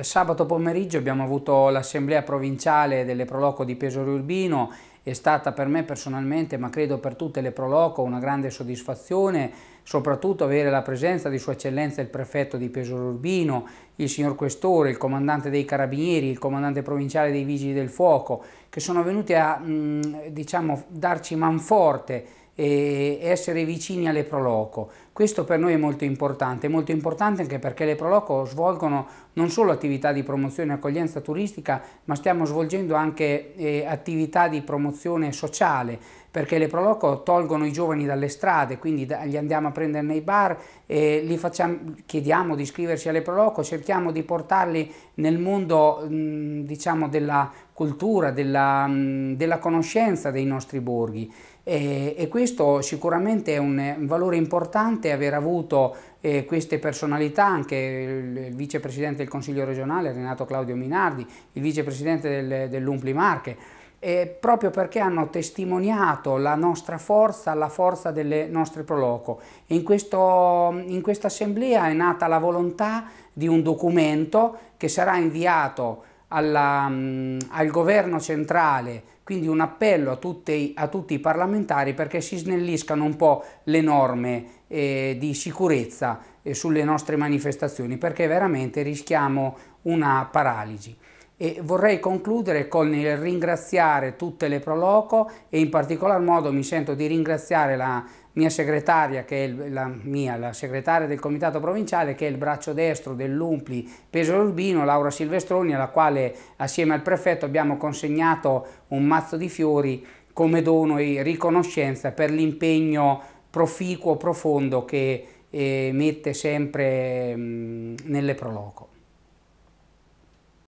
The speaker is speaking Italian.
Eh, sabato pomeriggio abbiamo avuto l'assemblea provinciale delle Proloco di Pesaro Urbino, è stata per me personalmente, ma credo per tutte le Proloco, una grande soddisfazione, soprattutto avere la presenza di Sua Eccellenza il prefetto di Pesaro Urbino, il signor Questore, il comandante dei Carabinieri, il comandante provinciale dei Vigili del Fuoco, che sono venuti a mh, mm, diciamo, darci manforte e essere vicini alle Proloco. Questo per noi è molto importante, è molto importante anche perché le Proloco svolgono non solo attività di promozione e accoglienza turistica, ma stiamo svolgendo anche eh, attività di promozione sociale, perché le Proloco tolgono i giovani dalle strade, quindi da, li andiamo a prendere nei bar, eh, facciamo, chiediamo di iscriversi alle Proloco, cerchiamo di portarli nel mondo mh, diciamo della cultura, della, mm, della conoscenza dei nostri borghi e, e questo sicuramente è un, valore importante aver avuto eh, queste personalità, anche il, il vicepresidente del Consiglio regionale Renato Claudio Minardi, il vicepresidente del, dell'Umpli Marche, eh, proprio perché hanno testimoniato la nostra forza, la forza delle nostre proloco. In, questo, in questa assemblea è nata la volontà di un documento che sarà inviato alla, mm, al governo centrale, quindi un appello a tutti, a tutti, i parlamentari perché si snelliscano un po' le norme eh, di sicurezza eh, sulle nostre manifestazioni, perché veramente rischiamo una paralisi. E vorrei concludere con il ringraziare tutte le Proloco e in particolar modo mi sento di ringraziare la mia segretaria, che è la mia, la segretaria del comitato provinciale, che è il braccio destro dell'Umpli Pesaro Urbino, Laura Silvestroni, alla quale assieme al prefetto abbiamo consegnato un mazzo di fiori come dono e riconoscenza per l'impegno proficuo, profondo che eh, mette sempre mh, mm, nelle Proloco.